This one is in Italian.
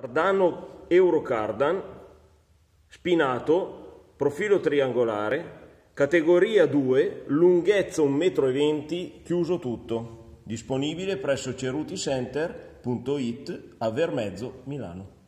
Cardano Eurocardan, spinato, profilo triangolare, categoria 2, lunghezza 1,20 m, chiuso tutto. Disponibile presso ceruticenter.it a Vermezzo, Milano.